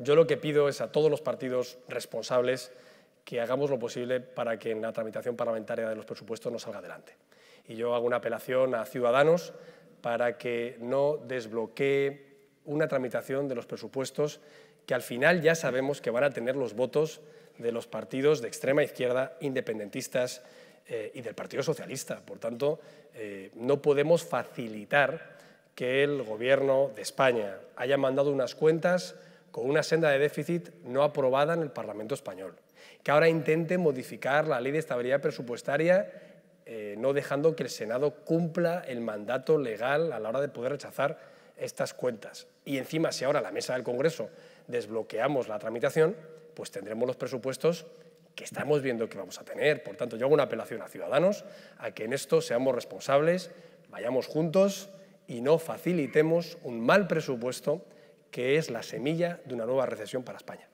Yo lo que pido es a todos los partidos responsables que hagamos lo posible para que en la tramitación parlamentaria de los presupuestos no salga adelante. Y yo hago una apelación a Ciudadanos para que no desbloquee una tramitación de los presupuestos que al final ya sabemos que van a tener los votos de los partidos de extrema izquierda, independentistas eh, y del Partido Socialista. Por tanto, eh, no podemos facilitar que el Gobierno de España haya mandado unas cuentas con una senda de déficit no aprobada en el Parlamento español, que ahora intente modificar la ley de estabilidad presupuestaria eh, no dejando que el Senado cumpla el mandato legal a la hora de poder rechazar estas cuentas. Y encima, si ahora la mesa del Congreso desbloqueamos la tramitación, pues tendremos los presupuestos que estamos viendo que vamos a tener. Por tanto, yo hago una apelación a Ciudadanos a que en esto seamos responsables, vayamos juntos y no facilitemos un mal presupuesto que es la semilla de una nueva recesión para España.